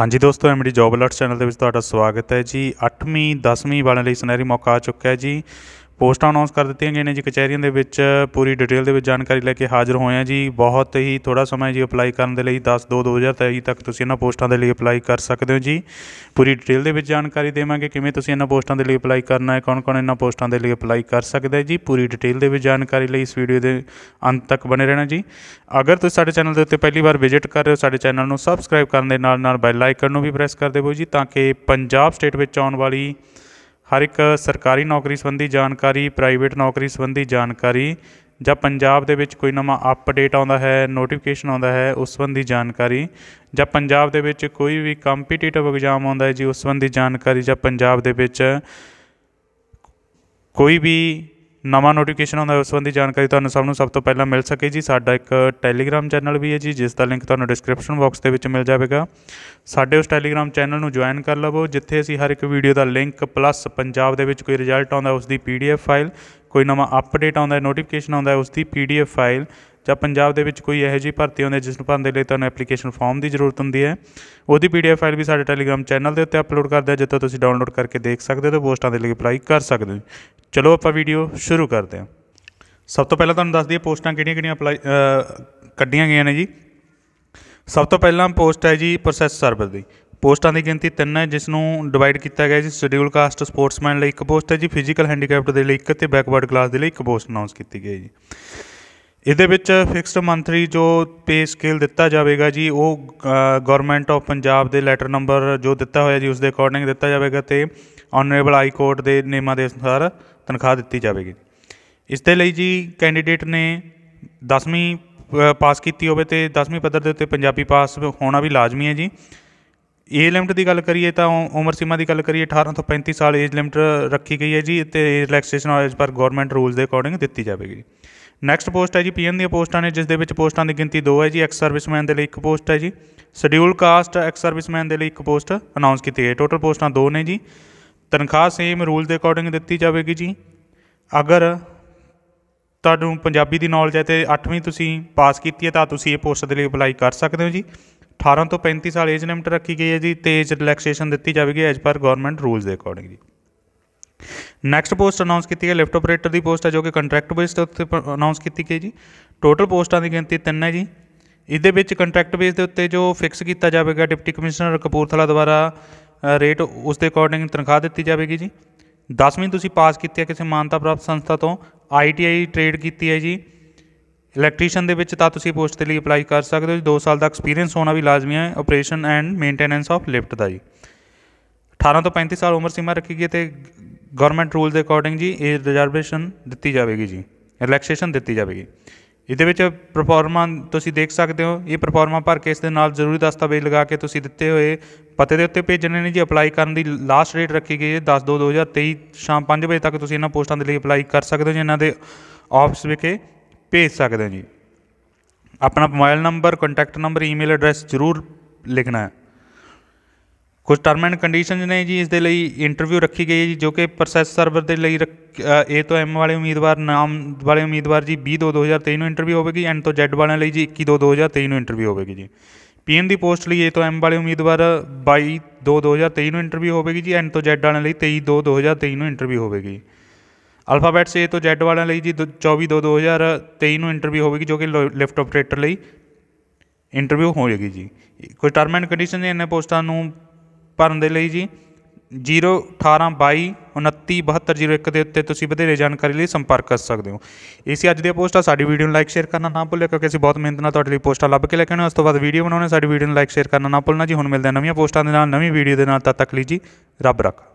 ਹਾਂਜੀ ਦੋਸਤੋ MD job alert channel ਦੇ ਵਿੱਚ ਤੁਹਾਡਾ ਸਵਾਗਤ ਹੈ ਜੀ 8ਵੀਂ 10ਵੀਂ ਵਾਲਿਆਂ ਲਈ ਸੁਨਹਿਰੀ ਮੌਕਾ ਆ ਚੁੱਕਾ ਹੈ ਜੀ ਪੋਸਟਾਂ ਅਨਾਉਂਸ ਕਰ ਦਿੱਤੀਆਂ ਗਈਆਂ ਨੇ ਜੀ ਕਚਹਿਰੀਆਂ ਦੇ ਵਿੱਚ ਪੂਰੀ ਡਿਟੇਲ ਦੇ ਵਿੱਚ ਜਾਣਕਾਰੀ ਲੈ ਕੇ ਹਾਜ਼ਰ ਹੋਏ ਆ ਜੀ ਬਹੁਤ ਹੀ ਥੋੜਾ ਸਮਾਂ ਜੀ ਅਪਲਾਈ ਕਰਨ ਦੇ ਲਈ 10 2 2023 ਤੱਕ ਤੁਸੀਂ ਇਹਨਾਂ ਪੋਸਟਾਂ ਦੇ ਲਈ ਅਪਲਾਈ ਕਰ ਸਕਦੇ ਹੋ ਜੀ ਪੂਰੀ ਡਿਟੇਲ ਦੇ ਵਿੱਚ ਜਾਣਕਾਰੀ ਦੇਵਾਂਗੇ ਕਿਵੇਂ ਤੁਸੀਂ ਇਹਨਾਂ ਪੋਸਟਾਂ ਦੇ ਲਈ ਅਪਲਾਈ ਕਰਨਾ ਹੈ ਕੌਣ-ਕੌਣ ਇਹਨਾਂ ਪੋਸਟਾਂ ਦੇ ਲਈ ਅਪਲਾਈ ਕਰ ਸਕਦਾ ਹੈ ਜੀ ਪੂਰੀ ਡਿਟੇਲ ਦੇ ਵਿੱਚ ਜਾਣਕਾਰੀ ਲਈ ਇਸ ਵੀਡੀਓ ਦੇ ਅੰਤ ਤੱਕ ਬਣੇ ਰਹਿਣਾ ਜੀ ਅਗਰ ਤੁਸੀਂ ਸਾਡੇ ਚੈਨਲ ਦੇ ਉੱਤੇ ਪਹਿਲੀ ਵਾਰ ਵਿਜ਼ਿਟ ਕਰ ਰਹੇ ਹੋ ਸਾਡੇ ਚੈਨਲ ਨੂੰ ਸਬਸਕ੍ਰਾਈਬ ਕਰਨ ਦੇ ਨਾਲ-ਨਾਲ ਬੈਲ ਆਈਕਨ ਨੂੰ ਵੀ ਪ੍ਰੈਸ ਕਰ ਦੇਵੋ ਜੀ ਤਾਂ ਕਿ ਪੰਜਾਬ ਸਟੇਟ ਵਿੱਚ ਆਉਣ ਵਾਲੀ ਹਰ ਇੱਕ ਸਰਕਾਰੀ ਨੌਕਰੀ ਸੰਬੰਧੀ ਜਾਣਕਾਰੀ ਪ੍ਰਾਈਵੇਟ ਨੌਕਰੀ ਸੰਬੰਧੀ ਜਾਣਕਾਰੀ ਜਾਂ ਪੰਜਾਬ ਦੇ ਵਿੱਚ ਕੋਈ ਨਵਾਂ ਅਪਡੇਟ ਆਉਂਦਾ ਹੈ ਨੋਟੀਫਿਕੇਸ਼ਨ ਆਉਂਦਾ ਹੈ ਉਸ ਸੰਬੰਧੀ ਜਾਣਕਾਰੀ ਜਾਂ ਪੰਜਾਬ ਦੇ ਵਿੱਚ ਕੋਈ ਵੀ ਕੰਪੀਟੀਟਿਵ ਐਗਜ਼ਾਮ ਆਉਂਦਾ ਹੈ ਜੀ ਉਸ ਸੰਬੰਧੀ ਜਾਣਕਾਰੀ ਜਾਂ ਪੰਜਾਬ ਦੇ ਵਿੱਚ ਕੋਈ ਵੀ ਨਵਾਂ ਨੋਟੀਫਿਕੇਸ਼ਨ ਆਉਂਦਾ ਉਸ ਸੰਬੰਧੀ ਜਾਣਕਾਰੀ ਤੁਹਾਨੂੰ ਸਭ ਨੂੰ ਸਭ ਤੋਂ ਪਹਿਲਾਂ ਮਿਲ ਸਕੇ ਜੀ ਸਾਡਾ ਇੱਕ ਟੈਲੀਗ੍ਰam ਚੈਨਲ ਵੀ ਹੈ ਜੀ ਜਿਸ ਦਾ ਲਿੰਕ ਤੁਹਾਨੂੰ ਡਿਸਕ੍ਰਿਪਸ਼ਨ ਬਾਕਸ ਦੇ ਵਿੱਚ ਮਿਲ ਜਾਵੇਗਾ ਸਾਡੇ ਉਸ ਟੈਲੀਗ੍ਰam ਚੈਨਲ ਨੂੰ ਜੁਆਇਨ ਕਰ ਲਵੋ ਜਿੱਥੇ ਅਸੀਂ ਹਰ ਇੱਕ ਵੀਡੀਓ ਦਾ ਲਿੰਕ ਪਲੱਸ ਪੰਜਾਬ ਦੇ ਵਿੱਚ ਕੋਈ ਰਿਜ਼ਲਟ ਆਉਂਦਾ ਉਸ ਦੀ ਪੀਡੀਐਫ ਫਾਈਲ ਕੋਈ ਨਵਾਂ ਅਪਡੇਟ ਆਉਂਦਾ ਹੈ ਨੋਟੀਫਿਕੇਸ਼ਨ ਆਉਂਦਾ ਹੈ ਉਸ ਦੀ ਪੀਡੀਐਫ ਫਾਈਲ ਜਾਂ ਪੰਜਾਬ ਦੇ ਵਿੱਚ ਕੋਈ ਇਹੋ ਜਿਹੀ ਭਰਤੀ ਆਉਂਦੀ ਜਿਸ ਨੂੰ ਭਰਨ ਦੇ ਲਈ ਤੁਹਾਨੂੰ ਐਪਲੀਕੇਸ਼ਨ ਫਾਰਮ ਦੀ ਜ਼ਰੂਰਤ ਹੁੰਦੀ ਹੈ ਉਹਦੀ ਪੀਡੀਐਫ ਫਾਈਲ ਵੀ ਸਾਡੇ ਟੈਲੀਗ੍ਰam ਚੈਨਲ ਦੇ ਉੱਤੇ ਅਪਲੋਡ ਕਰਦੇ ਹਾਂ ਜਿੱਥੋਂ ਤੁਸੀਂ ਡਾਊਨਲੋਡ ਕਰਕੇ ਦੇਖ ਸਕਦੇ ਹੋ ਤੇ ਪੋਸਟਾਂ ਦੇ ਲਈ ਅਪਲਾਈ ਕਰ ਸਕਦੇ ਹੋ ਚਲੋ ਆਪਾਂ ਵੀਡੀਓ ਸ਼ੁਰੂ ਕਰਦੇ ਹਾਂ ਸਭ ਤੋਂ ਪਹਿਲਾਂ ਤੁਹਾਨੂੰ ਦੱਸ ਦਈਏ ਪੋਸਟਾਂ ਕਿਹੜੀਆਂ-ਕਿਹੜੀਆਂ ਅਪਲਾਈ ਕੱਢੀਆਂ ਗਈਆਂ ਨੇ ਜੀ ਸਭ ਤੋਂ ਪਹਿਲਾਂ ਪੋਸਟ ਹੈ ਜੀ ਪ੍ਰੋਸੈਸ ਸਰਵਿਸ ਦੀ ਪੋਸਟਾਂ ਦੀ ਗਿਣਤੀ 3 ਹੈ ਜਿਸ ਨੂੰ ਡਿਵਾਈਡ ਕੀਤਾ ਗਿਆ ਜੀ ਸ਼ਡਿਊਲ ਕਾਸਟ ਸਪੋਰਟਸਮੈਨ ਲਈ ਇੱਕ ਪੋਸਟ ਹੈ ਜੀ ਫਿਜ਼ੀਕਲ ਹੈਂਡੀਕੈਪਟ ਦੇ ਲਈ ਇੱਕ ਤੇ ਬੈਕਵਰਡ ਕਲਾਸ ਦੇ ਲਈ ਇੱਕ ਪੋਸਟ ਅਨਾਉਂਸ ਕੀਤੀ ਗਈ ਜੀ ਇਹਦੇ ਵਿੱਚ ਫਿਕਸਡ ਮੰਥਲੀ ਜੋ ਪੇ ਸਕੇਲ ਦਿੱਤਾ ਜਾਵੇਗਾ ਜੀ ਉਹ ਗਵਰਨਮੈਂਟ ਆਫ ਪੰਜਾਬ ਦੇ ਲੈਟਰ ਨੰਬਰ ਜੋ ਦਿੱਤਾ ਹੋਇਆ ਜੀ ਉਸ ਦੇ ਅਕੋਰਡਿੰਗ ਦਿੱਤਾ ਜਾਵੇਗਾ ਤੇ ਆਨਰੇਬਲ ਹਾਈ ਕੋਰਟ ਦੇ ਨਿਯਮਾਂ ਦੇ ਅਨੁਸਾਰ ਤਨਖਾਹ ਦਿੱਤੀ ਜਾਵੇਗੀ ਇਸ ਦੇ ਲਈ ਜੀ ਕੈਂਡੀਡੇਟ ਨੇ 10ਵੀਂ ਪਾਸ ਕੀਤੀ ਹੋਵੇ ਤੇ 10ਵੀਂ ਪੱਧਰ ਦੇ ਉੱਤੇ ਪੰਜਾਬੀ ਪਾਸ ਹੋਣਾ ਵੀ ਲਾਜ਼ਮੀ ਹੈ ਜੀ ਏਜ ਲਿਮਟ ਦੀ ਗੱਲ ਕਰੀਏ ਤਾਂ ਉਮਰ ਸੀਮਾ ਦੀ ਗੱਲ ਕਰੀਏ 18 ਤੋਂ 35 ਸਾਲ ਏਜ ਲਿਮਟ ਰੱਖੀ ਗਈ ਹੈ ਜੀ ਤੇ ਰਿਲੈਕਸੇਸ਼ਨ ਆਇਜ ਪਰ ਗਵਰਨਮੈਂਟ ਰੂਲਸ ਦੇ ਅਕੋਰਡਿੰਗ ਦਿੱਤੀ ਜਾਵੇਗੀ ਨੈਕਸਟ ਪੋਸਟ ਹੈ ਜੀ ਪੀਐਨ ਦੀਆਂ ਪੋਸਟਾਂ ਨੇ ਜਿਸ ਦੇ ਵਿੱਚ ਪੋਸਟਾਂ ਦੀ ਗਿਣਤੀ 2 ਹੈ ਜੀ ਐਕਸ ਸਰਵਿਸਮੈਨ ਦੇ ਲਈ ਇੱਕ ਪੋਸਟ ਹੈ ਜੀ ਸ਼ਡਿਊਲ ਕਾਸਟ ਐਕਸ ਸਰਵਿਸਮੈਨ ਦੇ ਲਈ ਇੱਕ ਪੋਸਟ ਅਨਾਉਂਸ ਕੀਤੀ ਹੈ ਟੋਟਲ ਪੋਸਟਾਂ 2 ਨੇ ਜੀ ਤਨਖਾਹ ਸੇਮ ਰੂਲ ਦੇ ਅਕੋਰਡਿੰਗ ਦਿੱਤੀ ਜਾਵੇਗੀ ਜੀ ਅਗਰ ਤੁਹਾਨੂੰ ਪੰਜਾਬੀ ਦੀ ਨੌਲੇਜ ਹੈ ਤੇ 8ਵੀਂ ਤੁਸੀਂ ਪਾਸ ਕੀਤੀ ਹੈ ਤਾਂ ਤੁਸੀਂ ਇਹ ਪੋਸਟ ਦੇ ਲਈ ਅਪਲਾਈ ਕਰ ਸਕਦੇ ਹੋ ਜੀ 18 ਤੋਂ 35 ਸਾਲ ਏਜ ਲਿਮਟ ਰੱਖੀ ਗਈ ਹੈ ਜੀ ਤੇ ਏਜ ਰਿਲੈਕਸੇਸ਼ਨ ਦਿੱਤੀ ਜਾਵੇਗੀ ਐਜ਼ ਪਰ ਗਵਰਨਮੈਂਟ ਰੂਲਸ ਦੇ ਅਕੋਰਡਿੰਗ ਜੀ ਨੈਕਸਟ ਪੋਸਟ ਅਨਾਉਂਸ ਕੀਤੀ ਗਈ ਲਿਫਟ ਆਪਰੇਟਰ ਦੀ ਪੋਸਟ ਹੈ ਜੋ ਕਿ ਕੰਟਰੈਕਟ ਬੇਸ ਤੇ ਉੱਤੇ ਅਨਾਉਂਸ ਕੀਤੀ ਗਈ ਜੀ ਟੋਟਲ ਪੋਸਟਾਂ ਦੀ ਗਿਣਤੀ 3 ਹੈ ਜੀ ਇਹਦੇ ਵਿੱਚ ਕੰਟਰੈਕਟ ਬੇਸ ਦੇ ਉੱਤੇ ਜੋ ਫਿਕਸ ਕੀਤਾ ਜਾਵੇਗਾ ਡਿਪਟੀ ਕਮਿਸ਼ਨਰ ਕਪੂਰਥਲਾ ਦੁਆਰਾ ਰੇਟ ਉਸ ਦੇ ਅਕੋਰਡਿੰਗ ਤਨਖਾਹ ਦਿੱਤੀ ਜਾਵੇਗੀ ਜੀ 10ਵੀਂ ਤੁਸੀਂ ਪਾਸ ਕੀਤੀ ਹੈ ਕਿਸੇ ਮਾਨਤਾ ਪ੍ਰਾਪਤ ਸੰਸਥਾ ਤੋਂ ਆਈਟੀਆਈ ਟ੍ਰੇਡ ਕੀਤੀ ਹੈ ਜੀ ਇਲੈਕਟ੍ਰੀਸ਼ੀਅਨ ਦੇ ਵਿੱਚ ਤਾਂ ਤੁਸੀਂ ਪੋਸਟ ਦੇ ਲਈ ਅਪਲਾਈ ਕਰ ਸਕਦੇ ਹੋ ਜੀ 2 ਸਾਲ ਦਾ ਐਕਸਪੀਰੀਅੰਸ ਹੋਣਾ ਵੀ ਲਾਜ਼ਮੀ ਹੈ operation and maintenance of lift ਦਾ ਜੀ 18 ਤੋਂ 35 ਸਾਲ ਉਮਰ ਸੀਮਾ ਰੱਖੀ ਗਈ ਹੈ ਤੇ ਗਵਰਨਮੈਂਟ ਰੂਲ ਦੇ ਅਕੋਰਡਿੰਗ ਜੀ ਇਹ ਰਿਜ਼ਰਵੇਸ਼ਨ ਦਿੱਤੀ ਜਾਵੇਗੀ ਜੀ ਰਿਲੈਕਸੇਸ਼ਨ ਦਿੱਤੀ ਜਾਵੇਗੀ ਇਹਦੇ ਵਿੱਚ ਪਰਫਾਰਮਾ ਤੁਸੀਂ ਦੇਖ ਸਕਦੇ ਹੋ ਇਹ ਪਰਫਾਰਮਾ ਭਰ ਕੇ ਇਸ ਦੇ ਨਾਲ ਜ਼ਰੂਰੀ ਦਸਤਾਵੇਜ਼ ਲਗਾ ਕੇ ਤੁਸੀਂ ਦਿੱਤੇ ਹੋਏ ਪਤੇ ਦੇ ਉੱਤੇ ਭੇਜਣੇ ਨੇ ਜੀ ਅਪਲਾਈ ਕਰਨ ਦੀ ਲਾਸਟ ਡੇਟ ਰੱਖੀ ਗਈ ਹੈ 10 2 2023 ਸ਼ਾਮ 5 ਵਜੇ ਤੱਕ ਤੁਸੀਂ ਇਹਨਾਂ ਪੋਸਟਾਂ ਦੇ ਲਈ ਅਪਲਾਈ ਕਰ ਸਕਦੇ ਹੋ ਜੀ ਇਹਨਾਂ ਦੇ ਆਫਿਸ ਵਿਖੇ ਭੇਜ ਸਕਦੇ ਹੋ ਜੀ ਆਪਣਾ mobile number contact number email address ਜ਼ਰੂਰ ਲਿਖਣਾ ਹੈ ਕੁਝ ਟਰਮ ਐਂਡ ਕੰਡੀਸ਼ਨਸ ਨੇ ਜੀ ਇਸ ਦੇ ਲਈ ਇੰਟਰਵਿਊ ਰੱਖੀ ਗਈ ਹੈ ਜੀ ਜੋ ਕਿ ਪ੍ਰੋਸੈਸ ਸਰਵਰ ਦੇ ਲਈ ਏ ਤੋਂ ਐਮ ਵਾਲੇ ਉਮੀਦਵਾਰ ਨਾਮ ਵਾਲੇ ਉਮੀਦਵਾਰ ਜੀ 22 2023 ਨੂੰ ਇੰਟਰਵਿਊ ਹੋਵੇਗੀ ਐਂਡ ਤੋਂ ਜ਼ੈਡ ਵਾਲਿਆਂ ਲਈ ਜੀ 21 2023 ਨੂੰ ਇੰਟਰਵਿਊ ਹੋਵੇਗੀ ਜੀ ਪੀਐਮ ਦੀ ਪੋਸਟ ਲਈ ਏ ਤੋਂ ਐਮ ਵਾਲੇ ਉਮੀਦਵਾਰ 22 2 2023 ਨੂੰ ਇੰਟਰਵਿਊ ਹੋਵੇਗੀ ਜੀ ਐਂਡ ਤੋਂ ਜ਼ੈਡ ਵਾਲਿਆਂ ਲਈ 23 2 2023 ਨੂੰ ਇੰਟਰਵਿਊ ਹੋਵੇਗੀ ਅਲਫਾਬੈਟ ਸੇ ਤੋਂ ਜ਼ੈਡ ਵਾਲਿਆਂ ਲਈ ਜੀ 24 2 2023 ਨੂੰ ਇੰਟਰਵਿਊ ਹੋਵੇਗੀ ਜੋ ਕਿ ਲਿਫਟ ਆਪਰੇਟਰ ਲਈ ਇੰਟਰਵਿਊ ਹੋਏਗੀ ਜੀ ਕੋਈ ਟਰਮ ਐਂਡ ਕੰਡੀਸ਼ਨ ਨੇ ਇਹਨਾਂ ਪੋਸਟਾਂ ਨੂੰ ਭਰਨ ਦੇ ਲਈ ਜੀ 01822992701 ਦੇ ਉੱਤੇ ਤੁਸੀਂ ਵਧੇਰੇ ਜਾਣਕਾਰੀ ਲਈ ਸੰਪਰਕ ਕਰ ਸਕਦੇ ਹੋ ਇਹ ਸੀ ਅੱਜ ਦੀ ਪੋਸਟ ਆ ਸਾਡੀ ਵੀਡੀਓ ਨੂੰ ਲਾਈਕ ਸ਼ੇਅਰ ਕਰਨਾ ਨਾ ਭੁੱਲਿਓ ਕਿਉਂਕਿ ਅਸੀਂ ਬਹੁਤ ਮਿਹਨਤ ਨਾਲ ਤੁਹਾਡੇ ਲਈ ਪੋਸਟਾਂ ਲੱਭ ਕੇ ਲੈ ਕੇ ਹਾਂ ਉਸ ਤੋਂ ਬਾਅਦ ਵੀਡੀਓ ਬਣਾਉਣੇ ਸਾਡੀ ਵੀਡੀਓ ਨੂੰ ਲਾਈਕ ਸ਼ੇਅਰ ਕਰਨਾ ਨਾ ਭੁੱਲਣਾ ਜੀ ਹੁਣ ਮਿਲਦੇ ਹਾਂ ਨਵੀਆਂ ਪੋਸਟਾਂ ਦੇ ਨਾਲ ਨਵੀਂ ਵੀਡੀਓ ਦੇ ਨਾਲ ਤਦ ਤੱਕ ਲਈ ਜੀ ਰੱਬ ਰੱਖਾ